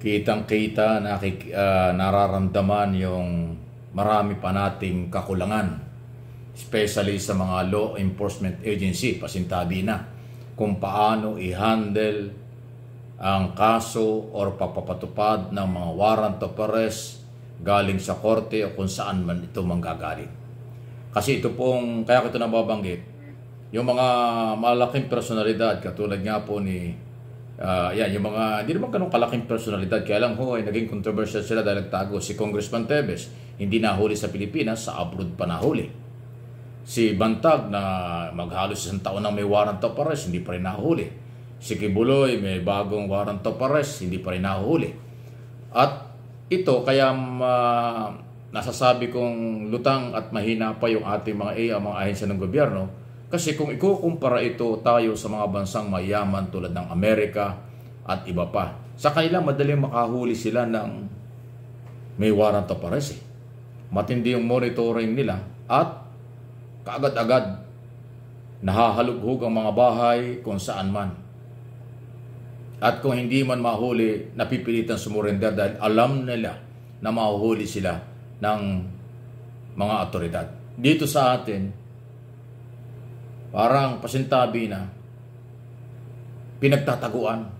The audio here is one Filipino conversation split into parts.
kitang-kita, nakik, uh, nararamdaman yung marami pa nating kakulangan especially sa mga law enforcement agency, pasintabi na kung paano i-handle ang kaso or papapatupad ng mga warrant of arrest galing sa korte o kung saan man ito manggagaling. Kasi ito pong, kaya ko ito nababanggit, yung mga malaking personalidad, katulad nga po ni Uh, yan, yung mga, hindi naman ganun kalaking personalidad. Kaya lang ho, ay naging controversial sila dahil nagtago si Congressman Tevez. Hindi nahuli sa Pilipinas, sa abroad pa nahuli. Si Bantag na maghalos isang taon nang may warrant of arrest, hindi pa rin nahuli. Si Kibuloy may bagong warrant of arrest, hindi pa rin nahuli. At ito, kaya uh, nasasabi kong lutang at mahina pa yung ating mga, eh, mga ahensya ng gobyerno kasi kung ikukumpara ito tayo sa mga bansang mayaman tulad ng Amerika at iba pa, sa kanila madaling makahuli sila ng may warrant of arrest eh. Matindi yung monitoring nila at kaagad-agad nahahalughog ang mga bahay kung saan man. At kung hindi man mahuli, napipilitan sumurender dahil alam nila na mahuhuli sila ng mga otoridad. Dito sa atin, Parang pasintabi na pinagtataguan.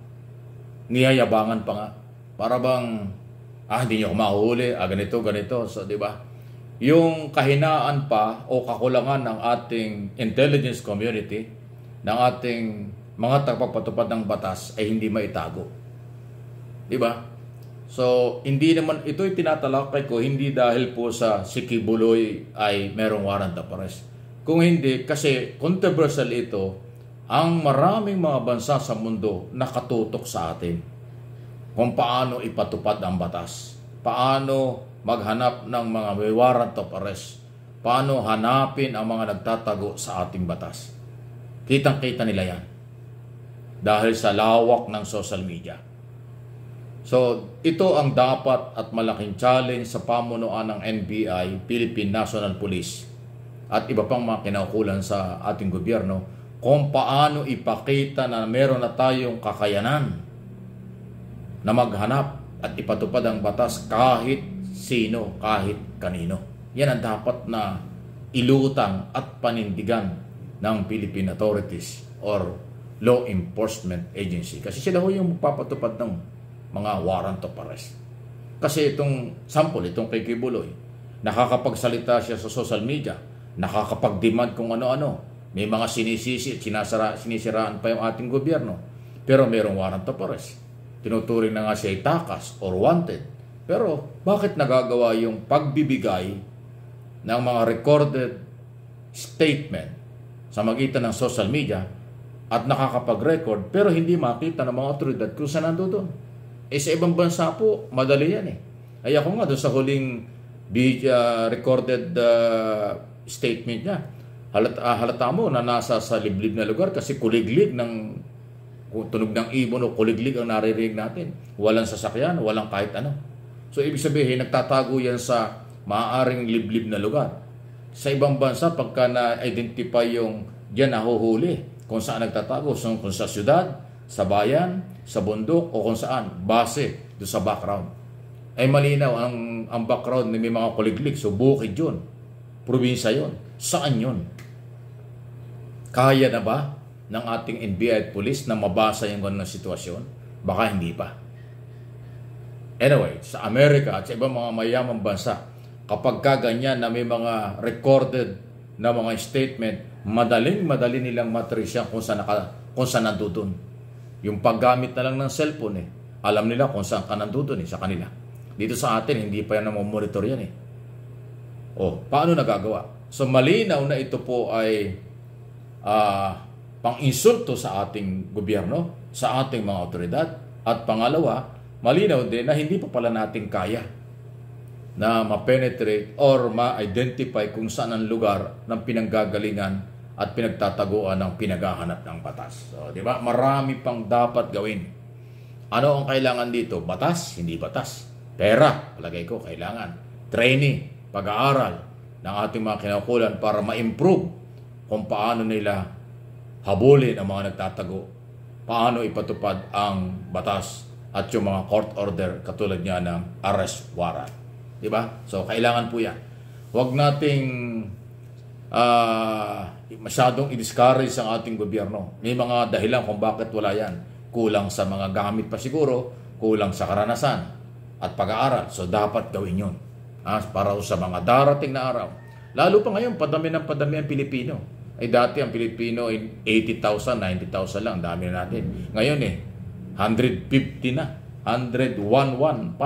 Niyayabangan pa nga. Para bang, ah, hindi nyo mahuli ah, ganito, ganito. So, di ba? Yung kahinaan pa o kakulangan ng ating intelligence community, ng ating mga tagapagpatupad ng batas ay hindi maitago. Di ba? So, hindi naman, ito ay tinatalakay ko, hindi dahil po sa si Kibuloy ay merong warrant of arrest kung hindi, kasi controversial ito, ang maraming mga bansa sa mundo nakatutok sa atin kung paano ipatupad ang batas, paano maghanap ng mga may warrant of arrest, paano hanapin ang mga nagtatago sa ating batas. Kitang-kita nila yan dahil sa lawak ng social media. So, ito ang dapat at malaking challenge sa pamunuan ng NBI, Philippine National Police at iba pang mga kinaukulan sa ating gobyerno kung paano ipakita na meron na tayong kakayanan na maghanap at ipatupad ang batas kahit sino, kahit kanino. Yan ang dapat na ilutang at panindigan ng Philippine authorities or law enforcement agency. Kasi sila ho yung magpapatupad ng mga warrant of arrest. Kasi itong sample, itong kay Kibuloy, nakakapagsalita siya sa social media, nakakapag-demand kung ano-ano. May mga sinisisi at sinasara, sinisiraan pa yung ating gobyerno. Pero merong warrant of arrest. Tinuturing na nga siya takas or wanted. Pero bakit nagagawa yung pagbibigay ng mga recorded statement sa magitan ng social media at nakakapag-record pero hindi makita ng mga otoridad kung saan nando doon. E sa ibang bansa po, madali yan eh. Ay ako nga doon sa huling video, uh, ah, recorded uh, statement niya. Halata, ah, halata mo na nasa sa liblib na lugar kasi kuliglig ng tunog ng ibon o kuliglig ang naririnig natin. Walang sasakyan, walang kahit ano. So ibig sabihin, nagtatago yan sa maaaring liblib na lugar. Sa ibang bansa, pagka na-identify yung diyan nahuhuli kung saan nagtatago, so, kung sa syudad, sa bayan, sa bundok o kung saan, base do sa background. Ay eh, malinaw ang, ang background ng may mga kuliglig, so bukid yun. Probinsya yon. Saan yon? Kaya na ba ng ating NBI at police na mabasa yung ganun sitwasyon? Baka hindi pa. Anyway, sa Amerika at sa ibang mga mayamang bansa, kapag kaganyan na may mga recorded na mga statement, madaling madali nilang matrisyan kung saan, naka, kung saan nandudun. Yung paggamit na lang ng cellphone eh, alam nila kung saan ka nandudun eh, sa kanila. Dito sa atin, hindi pa yan namomonitor yan eh oh, paano nagagawa? So malinaw na ito po ay uh, pang-insulto sa ating gobyerno, sa ating mga otoridad. At pangalawa, malinaw din na hindi pa pala natin kaya na ma-penetrate or ma-identify kung saan ang lugar ng pinanggagalingan at pinagtataguan ng pinaghahanap ng batas. So, di ba? Marami pang dapat gawin. Ano ang kailangan dito? Batas? Hindi batas. Pera, palagay ko, kailangan. Training, pag-aaral ng ating mga kinakulan para ma-improve kung paano nila habulin ang mga nagtatago, paano ipatupad ang batas at yung mga court order katulad niya ng arrest warrant. Di ba? So, kailangan po yan. Huwag nating uh, masyadong i-discourage ang ating gobyerno. May mga dahilan kung bakit wala yan. Kulang sa mga gamit pa siguro, kulang sa karanasan at pag-aaral. So, dapat gawin yun ah, para sa mga darating na araw. Lalo pa ngayon, padami ng padami ang Pilipino. Ay dati ang Pilipino ay 80,000, 90,000 lang, dami na natin. Ngayon eh, 150 na. 101,115.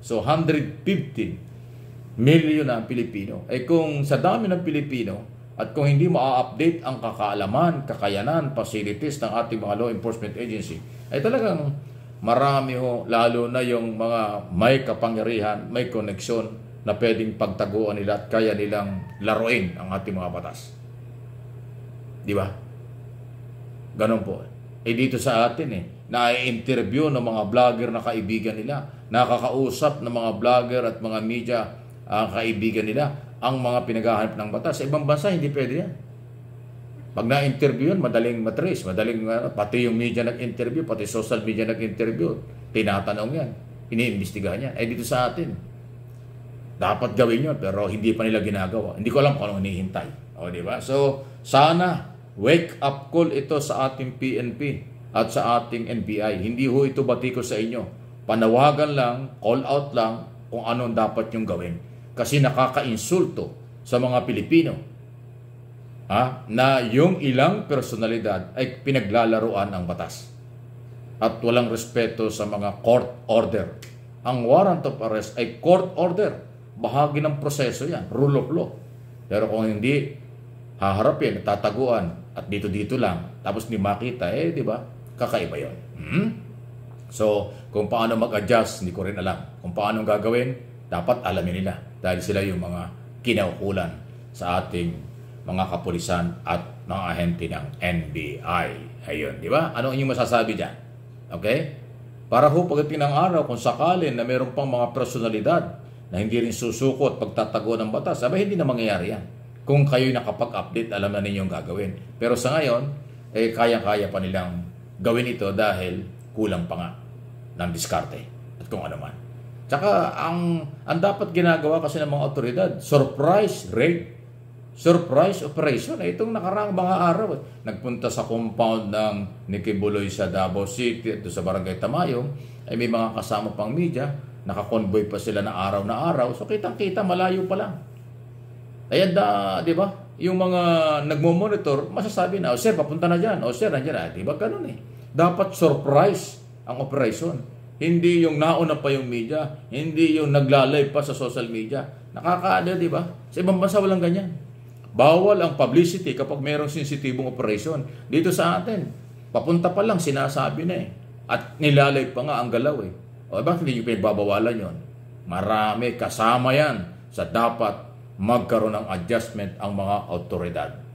So 150 million na ang Pilipino. Ay kung sa dami ng Pilipino, at kung hindi ma-update ang kakaalaman, kakayanan, facilities ng ating mga law enforcement agency, ay talagang marami ho, lalo na yung mga may kapangyarihan, may koneksyon, na pwedeng pagtaguan nila at kaya nilang laruin ang ating mga batas. Di ba? Ganon po. Eh dito sa atin eh, na-interview ng mga vlogger na kaibigan nila, nakakausap ng mga vlogger at mga media ang ah, kaibigan nila, ang mga pinaghahanap ng batas. Sa ibang bansa, hindi pwede yan. Pag na-interview yan, madaling matrace, madaling uh, pati yung media nag-interview, pati social media nag-interview, tinatanong yan, iniimbestigahan yan. Eh dito sa atin, dapat gawin yun, pero hindi pa nila ginagawa. Hindi ko alam kung anong hinihintay. O, di ba? So, sana wake up call ito sa ating PNP at sa ating NBI. Hindi ho ito batiko sa inyo. Panawagan lang, call out lang kung anong dapat yung gawin. Kasi nakakainsulto sa mga Pilipino ha, na yung ilang personalidad ay pinaglalaruan ang batas at walang respeto sa mga court order. Ang warrant of arrest ay court order. Bahagi ng proseso yan. Rule of law. Pero kung hindi, haharap yan, tataguan, at dito-dito lang, tapos hindi makita, eh, di ba? Kakaiba yon. Hmm? So, kung paano mag-adjust, hindi ko rin alam. Kung paano gagawin, dapat alamin nila. Dahil sila yung mga kinaukulan sa ating mga kapulisan at mga ahente ng NBI. Ayun, di ba? Ano inyong masasabi dyan? Okay? Para ho pagdating ng araw, kung sakalin na meron pang mga personalidad na hindi rin susuko at pagtatago ng batas, aba hindi na mangyayari yan. Kung kayo'y nakapag-update, alam na ninyo ang gagawin. Pero sa ngayon, eh kaya-kaya pa nilang gawin ito dahil kulang pa nga ng diskarte at kung ano man. Tsaka ang, ang dapat ginagawa kasi ng mga otoridad, surprise raid, surprise operation. Eh, itong nakaraang mga araw, eh. nagpunta sa compound ng Nikibuloy sa Davao City at sa Barangay Tamayong, ay eh, may mga kasama pang media, Nakakonvoy pa sila na araw na araw. So kitang-kita malayo pa lang. Ayan da, di ba? Yung mga nagmo-monitor, masasabi na, o oh, sir, papunta na diyan." O oh, sir, nandiyan na. Di ba ganun eh. Dapat surprise ang operation. Hindi yung nauna pa yung media. Hindi yung nagla-live pa sa social media. Nakakaada, di ba? Sa ibang bansa walang ganyan. Bawal ang publicity kapag mayroong sensitibong operation. Dito sa atin, papunta pa lang sinasabi na eh. At nilalay pa nga ang galaw eh. O bakit hindi nyo pinagbabawalan yon? Marami kasama yan sa dapat magkaroon ng adjustment ang mga autoridad.